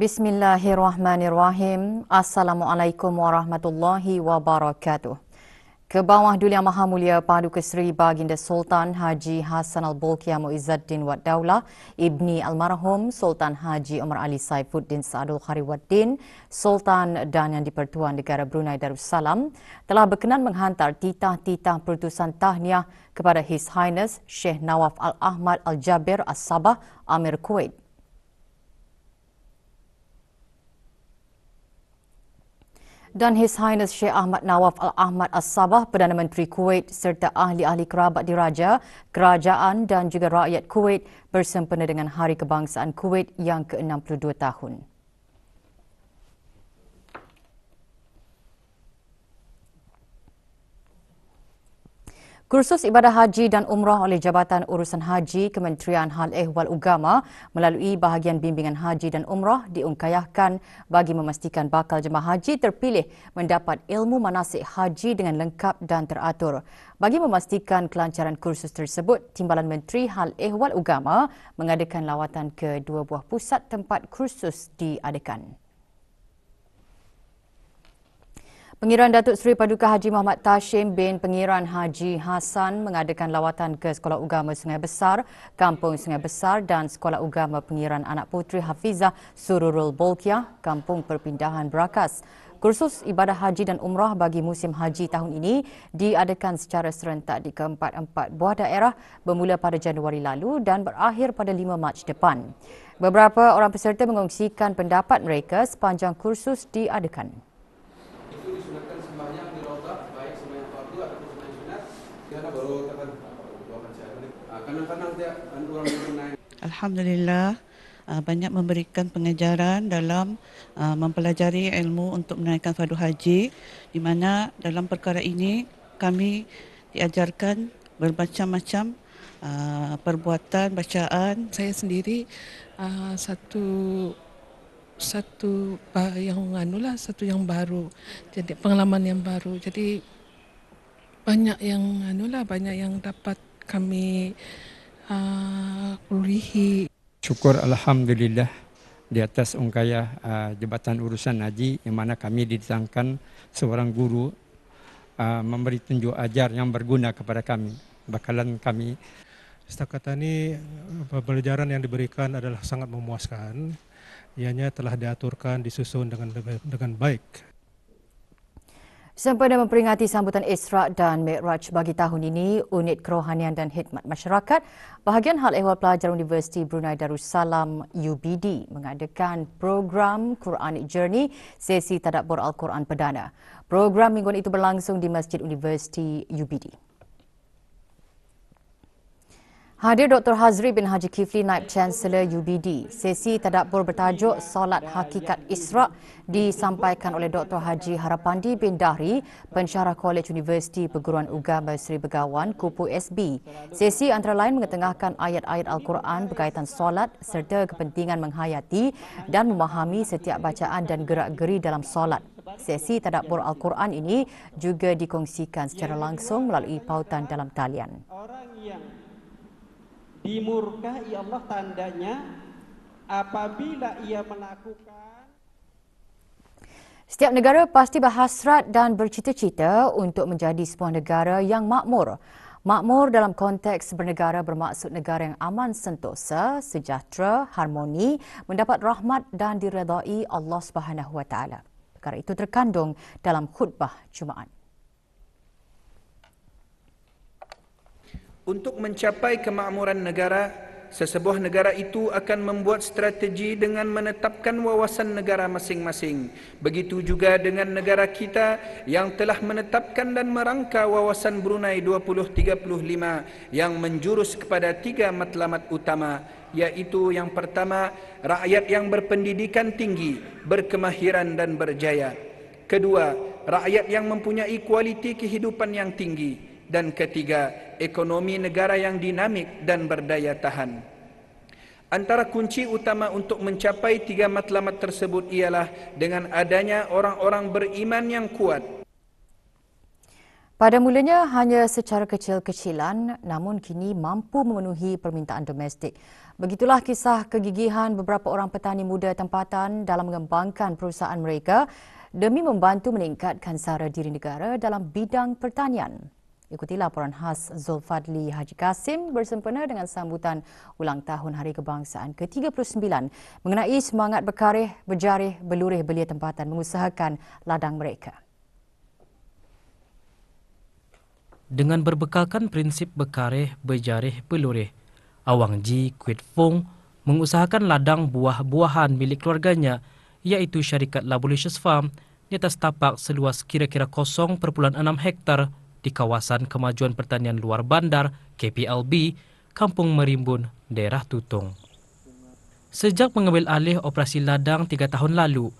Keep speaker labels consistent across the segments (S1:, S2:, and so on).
S1: Bismillahirrahmanirrahim. Assalamualaikum warahmatullahi wabarakatuh. Ke bawah yang Maha Mulia Paduka Seri Baginda Sultan Haji Hassan al Bolkiah Mu'izzaddin Wad Daulah, Ibni Almarhum Sultan Haji Umar Ali Saifuddin Sa'adul Khariwaddin, Sultan dan Yang Dipertuan Negara Brunei Darussalam, telah berkenan menghantar titah-titah perutusan tahniah kepada His Highness Sheikh Nawaf Al-Ahmad Al-Jabir As-Sabah, Amir Kuwait dan His Highness Sheikh Ahmad Nawaf Al-Ahmad As-Sabah, Perdana Menteri Kuwait serta ahli-ahli kerabat diraja, kerajaan dan juga rakyat Kuwait bersempena dengan Hari Kebangsaan Kuwait yang ke-62 tahun. Kursus ibadah haji dan umrah oleh Jabatan Urusan Haji Kementerian Hal Ehwal Ugama melalui bahagian bimbingan haji dan umrah diungkayahkan bagi memastikan bakal jemaah haji terpilih mendapat ilmu manasik haji dengan lengkap dan teratur. Bagi memastikan kelancaran kursus tersebut, Timbalan Menteri Hal Ehwal Ugama mengadakan lawatan ke dua buah pusat tempat kursus diadakan. Pengiran Datuk Seri Paduka Haji Muhammad Tashim bin Pengiran Haji Hasan mengadakan lawatan ke Sekolah Ugama Sungai Besar, Kampung Sungai Besar dan Sekolah Ugama Pengiran Anak Putri Hafizah Sururul Bolkiah, Kampung Perpindahan Berakas. Kursus Ibadah Haji dan Umrah bagi musim haji tahun ini diadakan secara serentak di keempat-empat buah daerah bermula pada Januari lalu dan berakhir pada 5 Mac depan. Beberapa orang peserta mengongsikan pendapat mereka sepanjang kursus diadakan.
S2: Alhamdulillah uh, banyak memberikan pengajaran dalam uh, mempelajari ilmu untuk menaikkan fardu haji di mana dalam perkara ini kami diajarkan bermacam-macam uh, perbuatan bacaan saya sendiri satu satu yang anulah satu yang baru jadi pengalaman yang baru jadi banyak yang anulah banyak yang dapat kami kulihi. Ah, Syukur Alhamdulillah di atas ungkaya uh, ah, Jabatan Urusan Haji yang mana kami ditangkan seorang guru uh, memberi tunjuk ajar yang berguna kepada kami, bakalan kami. Setakat ini pembelajaran yang diberikan adalah sangat memuaskan, ianya telah diaturkan, disusun dengan dengan baik
S1: Sempena memperingati sambutan Isra dan Mi'raj bagi tahun ini, Unit Kerohanian dan hidmat Masyarakat, Bahagian Hal Ehwal Pelajar Universiti Brunei Darussalam UBD mengadakan program Quranic Journey sesi tadabbur Al-Quran Perdana. Program mingguan itu berlangsung di Masjid Universiti UBD. Hadir Dr. Hazri bin Haji Kifli, Naib Chancellor UBD. Sesi tadabbur bertajuk Salat Hakikat Isra' disampaikan oleh Dr. Haji Harapandi bin Dahri, pensyarah Kolej Universiti Perguruan Ugama Sri Begawan, Kupu SB. Sesi antara lain mengetengahkan ayat-ayat Al-Quran berkaitan salat serta kepentingan menghayati dan memahami setiap bacaan dan gerak-geri dalam salat. Sesi tadabbur Al-Quran ini juga dikongsikan secara langsung melalui pautan dalam talian
S2: dimurkai Allah tandanya apabila ia melakukan
S1: Setiap negara pasti berhasrat dan bercita-cita untuk menjadi sebuah negara yang makmur. Makmur dalam konteks bernegara bermaksud negara yang aman, sentosa, sejahtera, harmoni, mendapat rahmat dan diredai Allah Subhanahu Wa Taala. Perkara itu terkandung dalam khutbah Jumaat.
S2: Untuk mencapai kemakmuran negara, sesebuah negara itu akan membuat strategi dengan menetapkan wawasan negara masing-masing. Begitu juga dengan negara kita yang telah menetapkan dan merangka wawasan Brunei 2035 yang menjurus kepada tiga matlamat utama yaitu yang pertama rakyat yang berpendidikan tinggi, berkemahiran dan berjaya. Kedua, rakyat yang mempunyai kualiti kehidupan yang tinggi dan ketiga ekonomi negara yang dinamik dan berdaya tahan Antara kunci utama untuk mencapai tiga matlamat tersebut ialah dengan adanya orang-orang beriman yang kuat.
S1: Pada mulanya hanya secara kecil-kecilan namun kini mampu memenuhi permintaan domestik. Begitulah kisah kegigihan beberapa orang petani muda tempatan dalam mengembangkan perusahaan mereka demi membantu meningkatkan sara diri negara dalam bidang pertanian. Ikuti laporan khas Zulfadli Haji Kasim bersempena dengan sambutan ulang tahun Hari Kebangsaan ke-39 mengenai semangat berkarih, berjarih, belurih belia tempatan mengusahakan ladang mereka.
S2: Dengan berbekalkan prinsip berkarih, berjarih, belurih, Awang Ji Kuit Fung mengusahakan ladang buah-buahan milik keluarganya iaitu syarikat Labulicious Farm di atas tapak seluas kira-kira 0.6 hektar di kawasan Kemajuan Pertanian Luar Bandar, KPLB, Kampung Merimbun, Daerah Tutung. Sejak mengambil alih operasi ladang tiga tahun lalu,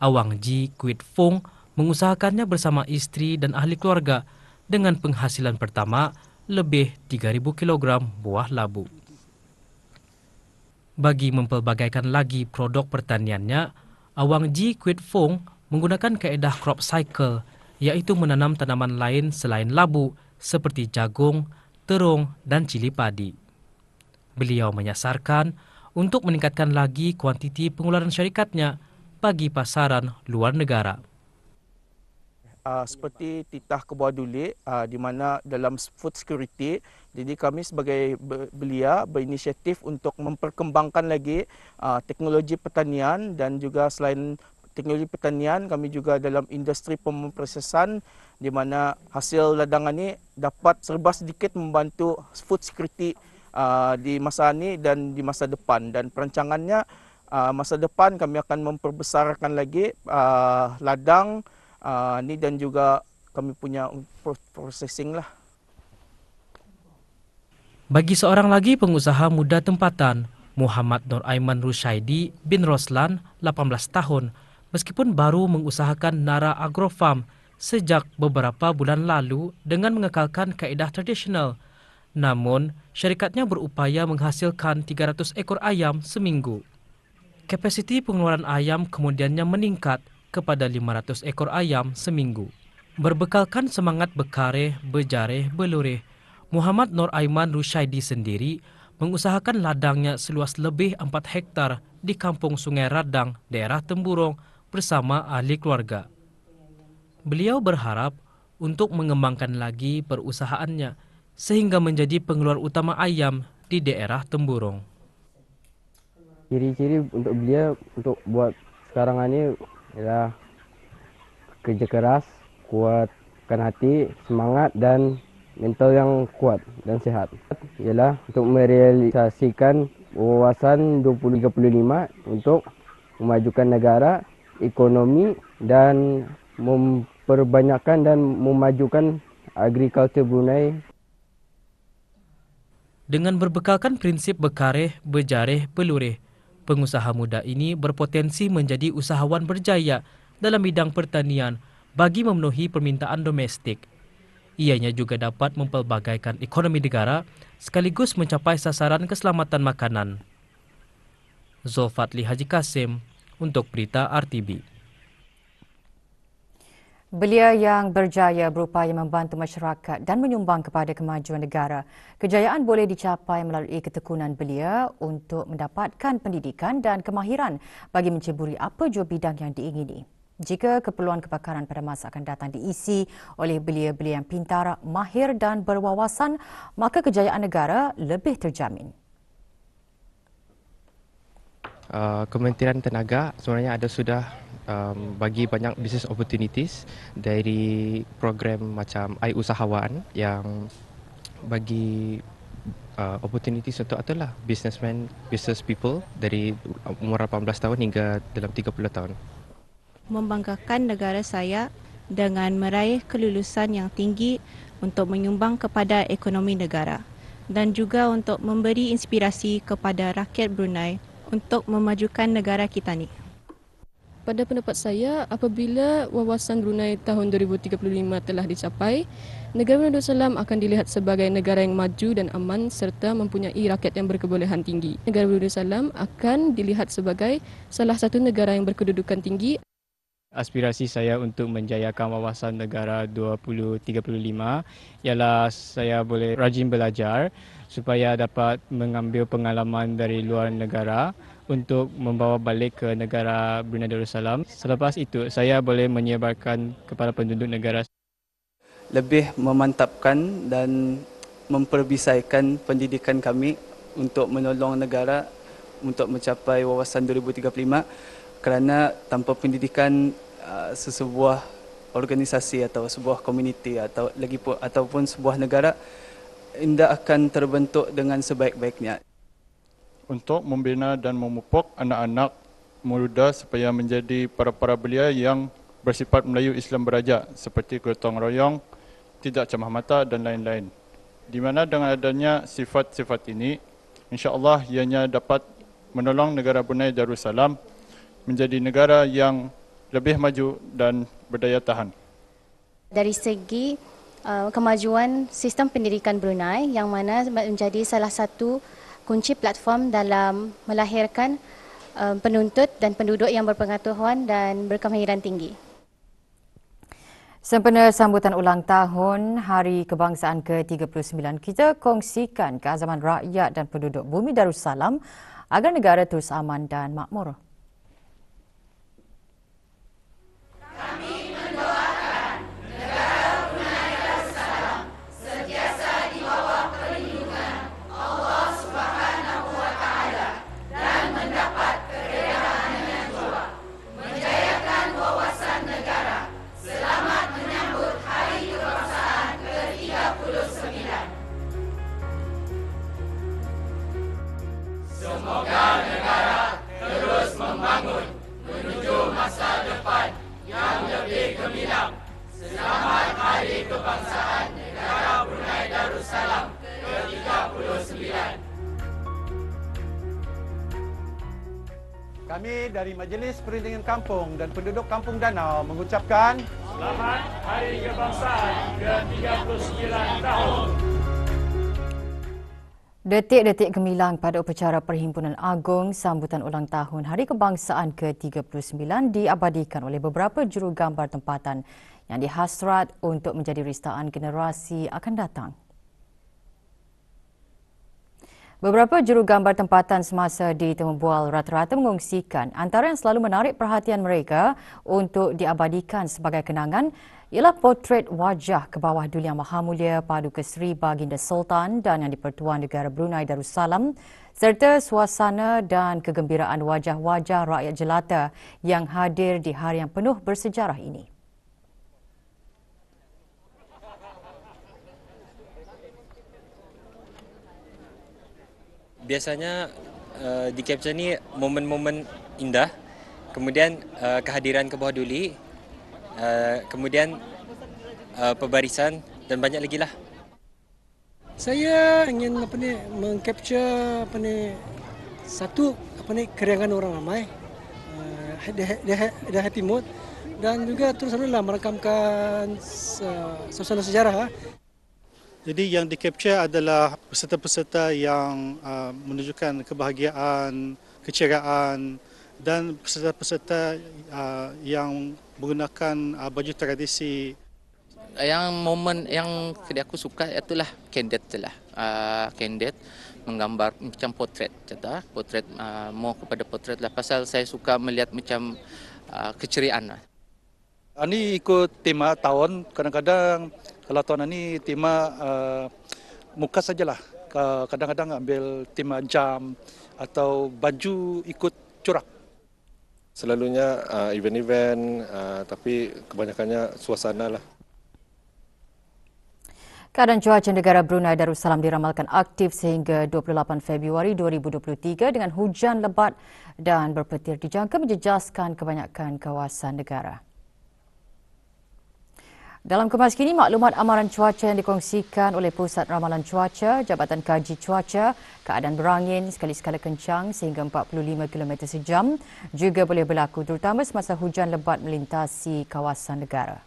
S2: Awang Ji Kuit Fung mengusahakannya bersama istri dan ahli keluarga dengan penghasilan pertama lebih 3,000 kg buah labu. Bagi mempelbagaikan lagi produk pertaniannya, Awang Ji Kuit Fung menggunakan kaedah crop cycle iaitu menanam tanaman lain selain labu seperti jagung, terung dan cili padi. Beliau menyasarkan untuk meningkatkan lagi kuantiti pengeluaran syarikatnya bagi pasaran luar negara. Uh, seperti titah kebuah dulik uh, ah, di mana dalam food security jadi kami sebagai belia berinisiatif untuk memperkembangkan lagi uh, teknologi pertanian dan juga selain teknologi pertanian, kami juga dalam industri pemprosesan di mana hasil ladang ini dapat serba sedikit membantu food security uh, di masa ini dan di masa depan. Dan perancangannya uh, masa depan kami akan memperbesarkan lagi uh, ladang uh, ini dan juga kami punya processing lah. Bagi seorang lagi pengusaha muda tempatan, Muhammad Nur Aiman Rushaidi bin Roslan, 18 tahun, meskipun baru mengusahakan Nara agrofarm sejak beberapa bulan lalu dengan mengekalkan kaedah tradisional. Namun, syarikatnya berupaya menghasilkan 300 ekor ayam seminggu. Kapasiti pengeluaran ayam kemudiannya meningkat kepada 500 ekor ayam seminggu. Berbekalkan semangat bekareh, berjareh, belureh, Muhammad Nur Aiman Rushaidi sendiri mengusahakan ladangnya seluas lebih 4 hektar di kampung Sungai Radang, daerah Temburong, bersama ahli keluarga. Beliau berharap untuk mengembangkan lagi perusahaannya sehingga menjadi pengeluar utama ayam di daerah Temburong. Ciri-ciri untuk beliau untuk buat sekarang ini adalah kerja keras, kuatkan hati, semangat dan mental yang kuat dan sehat ialah untuk merealisasikan wawasan 2035 untuk memajukan negara ekonomi dan memperbanyakkan dan memajukan agrikultur Brunei. Dengan berbekalkan prinsip berkareh, berjareh, pelureh, pengusaha muda ini berpotensi menjadi usahawan berjaya dalam bidang pertanian bagi memenuhi permintaan domestik. Ianya juga dapat mempelbagaikan ekonomi negara sekaligus mencapai sasaran keselamatan makanan. Zofatli Haji Kasim, untuk berita RTB.
S1: Belia yang berjaya berupaya membantu masyarakat dan menyumbang kepada kemajuan negara. Kejayaan boleh dicapai melalui ketekunan belia untuk mendapatkan pendidikan dan kemahiran bagi menceburi apa jua bidang yang diingini. Jika keperluan kebakaran pada masa akan datang diisi oleh belia-belia yang pintar, mahir dan berwawasan, maka kejayaan negara lebih terjamin.
S2: Uh, Kementerian Tenaga sebenarnya ada sudah um, bagi banyak business opportunities dari program macam AI Usahawan yang bagi uh, opportunities untuk adalah businessmen, business people dari umur 18 tahun hingga dalam 30 tahun. Membanggakan negara saya dengan meraih kelulusan yang tinggi untuk menyumbang kepada ekonomi negara dan juga untuk memberi inspirasi kepada rakyat Brunei untuk memajukan negara kita ni. Pada pendapat saya, apabila wawasan Brunei tahun 2035 telah dicapai, negara Brunei Darussalam akan dilihat sebagai negara yang maju dan aman serta mempunyai rakyat yang berkebolehan tinggi. Negara Brunei Darussalam akan dilihat sebagai salah satu negara yang berkedudukan tinggi aspirasi saya untuk menjayakan wawasan negara 2035 ialah saya boleh rajin belajar supaya dapat mengambil pengalaman dari luar negara untuk membawa balik ke negara Brunei Darussalam. Selepas itu, saya boleh menyebarkan kepada penduduk negara. Lebih memantapkan dan memperbisaikan pendidikan kami untuk menolong negara untuk mencapai wawasan 2035 kerana tanpa pendidikan uh, sesebuah organisasi atau sebuah komuniti atau lagi pun ataupun sebuah negara tidak akan terbentuk dengan sebaik-baiknya. Untuk membina dan memupuk anak-anak muda supaya menjadi para-para belia yang bersifat Melayu Islam beraja seperti gotong royong, tidak cemah mata dan lain-lain. Di mana dengan adanya sifat-sifat ini, insya-Allah ianya dapat menolong negara Brunei Darussalam menjadi negara yang lebih maju dan berdaya
S1: tahan. Dari segi uh, kemajuan sistem pendidikan Brunei yang mana menjadi salah satu kunci platform dalam melahirkan uh, penuntut dan penduduk yang berpengetahuan dan berkemahiran tinggi. Sempena sambutan ulang tahun Hari Kebangsaan ke-39 kita kongsikan keazaman rakyat dan penduduk Bumi Darussalam agar negara terus aman dan makmur.
S2: dari Majlis Perlindungan Kampung dan Penduduk Kampung Danau mengucapkan Selamat Hari Kebangsaan ke-39 tahun.
S1: Detik-detik gemilang pada upacara Perhimpunan agung sambutan ulang tahun Hari Kebangsaan ke-39 diabadikan oleh beberapa juru gambar tempatan yang dihasrat untuk menjadi ristaan generasi akan datang. Beberapa juru gambar tempatan semasa di Temubual rata-rata mengungsikan antara yang selalu menarik perhatian mereka untuk diabadikan sebagai kenangan ialah potret wajah ke bawah Duli Yang Maha Mulia Paduka Seri Baginda Sultan dan Yang di-Pertuan Negara Brunei Darussalam serta suasana dan kegembiraan wajah-wajah rakyat jelata yang hadir di hari yang penuh bersejarah ini.
S2: biasanya uh, di capture ni momen-momen indah kemudian uh, kehadiran ke bawah duli uh, kemudian uh, pebarisan dan banyak lagi lah saya ingin apa ni mengcapture apa ni satu apa ni keriangan orang ramai dah happy mood dan juga terus adalah merekamkan uh, sosial sejarah lah. Jadi yang di capture adalah peserta-peserta yang uh, menunjukkan kebahagiaan, keceriaan dan peserta-peserta uh, yang menggunakan uh, baju tradisi. Yang momen yang aku suka itulah candid lah. Uh, candid menggambar macam potret cerita ah, potret uh, mau kepada potret lah pasal saya suka melihat macam uh, keceriaan lah. Ini ikut tema tahun kadang-kadang kalau tuan ni tema uh, eh, muka sajalah kadang-kadang ambil tema jam atau baju ikut curah selalunya uh, event-event uh, tapi kebanyakannya suasana lah
S1: Keadaan cuaca negara Brunei Darussalam diramalkan aktif sehingga 28 Februari 2023 dengan hujan lebat dan berpetir dijangka menjejaskan kebanyakan kawasan negara. Dalam kemas kini, maklumat amaran cuaca yang dikongsikan oleh Pusat Ramalan Cuaca, Jabatan Kaji Cuaca, keadaan berangin sekali skala kencang sehingga 45 km sejam juga boleh berlaku terutama semasa hujan lebat melintasi kawasan negara.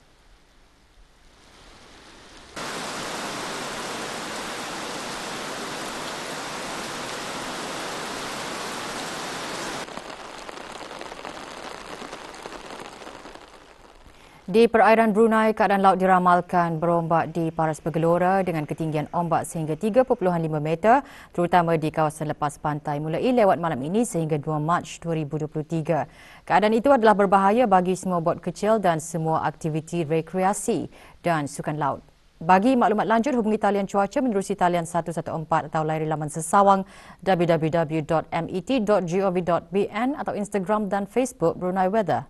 S1: Di perairan Brunei, keadaan laut diramalkan berombak di Paras Bergelora dengan ketinggian ombak sehingga 3.5 meter terutama di kawasan lepas pantai mulai lewat malam ini sehingga 2 Mac 2023. Keadaan itu adalah berbahaya bagi semua bot kecil dan semua aktiviti rekreasi dan sukan laut. Bagi maklumat lanjut, hubungi talian cuaca menerusi talian 114 atau layari laman sesawang www.met.gov.bn atau Instagram dan Facebook Brunei Weather.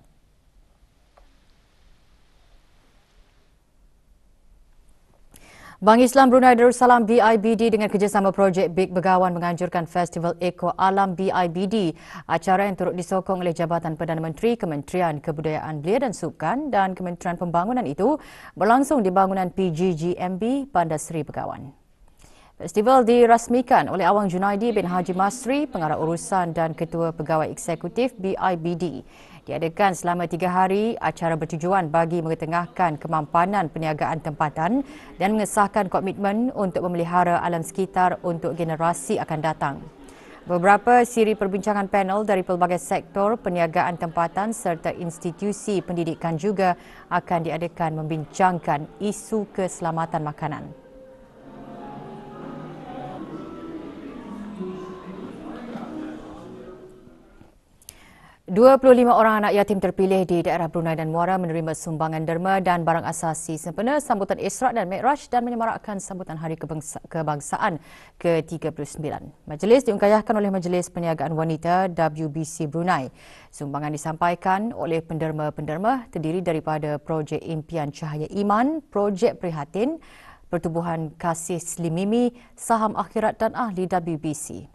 S1: Bank Islam Brunei Darussalam BIBD dengan kerjasama projek Big Begawan menganjurkan Festival Eko Alam BIBD, acara yang turut disokong oleh Jabatan Perdana Menteri Kementerian Kebudayaan Belia dan Sukan dan Kementerian Pembangunan itu berlangsung di bangunan PGGMB Bandar Seri Begawan. Festival dirasmikan oleh Awang Junaidi bin Haji Masri, Pengarah Urusan dan Ketua Pegawai Eksekutif BIBD. Diadakan selama tiga hari, acara bertujuan bagi mengetengahkan kemampanan perniagaan tempatan dan mengesahkan komitmen untuk memelihara alam sekitar untuk generasi akan datang. Beberapa siri perbincangan panel dari pelbagai sektor perniagaan tempatan serta institusi pendidikan juga akan diadakan membincangkan isu keselamatan makanan. 25 orang anak yatim terpilih di daerah Brunei dan Muara menerima sumbangan derma dan barang asasi sempena sambutan Isra dan Mi'raj dan menyemarakkan sambutan Hari Kebangsaan ke-39. Majlis diungkayahkan oleh Majlis Perniagaan Wanita WBC Brunei. Sumbangan disampaikan oleh penderma-penderma terdiri daripada Projek Impian Cahaya Iman, Projek Prihatin, Pertubuhan Kasih Slimimi, Saham Akhirat dan Ahli WBC.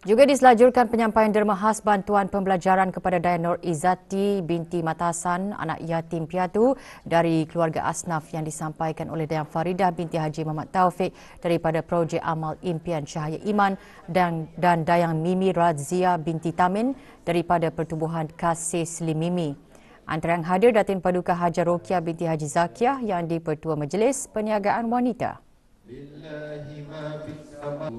S1: Juga diselajurkan penyampaian derma khas bantuan pembelajaran kepada Dayanur Izati binti Matasan, anak yatim piatu dari keluarga Asnaf yang disampaikan oleh Dayan Faridah binti Haji Muhammad Taufik daripada projek Amal Impian Cahaya Iman dan, dan Dayang Mimi Razia binti Tamin daripada pertubuhan Kasih Selim Mimi. Antara yang hadir datin paduka Hajar Rokia binti Haji Zakiah yang di dipertua Majlis Perniagaan Wanita.
S2: Siaran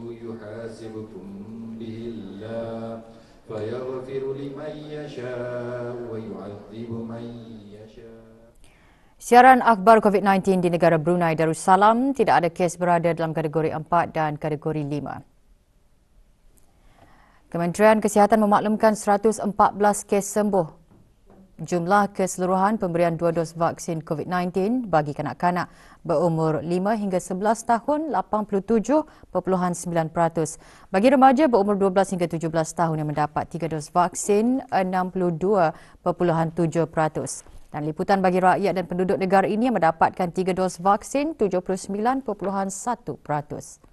S1: akhbar COVID-19 di negara Brunei Darussalam tidak ada kes berada dalam kategori 4 dan kategori 5. Kementerian Kesihatan memaklumkan 114 kes sembuh Jumlah keseluruhan pemberian dua dos vaksin COVID-19 bagi kanak-kanak berumur 5 hingga 11 tahun 87.9%. Bagi remaja berumur 12 hingga 17 tahun yang mendapat tiga dos vaksin 62.7%. Dan liputan bagi rakyat dan penduduk negara ini mendapatkan tiga dos vaksin 79.1%.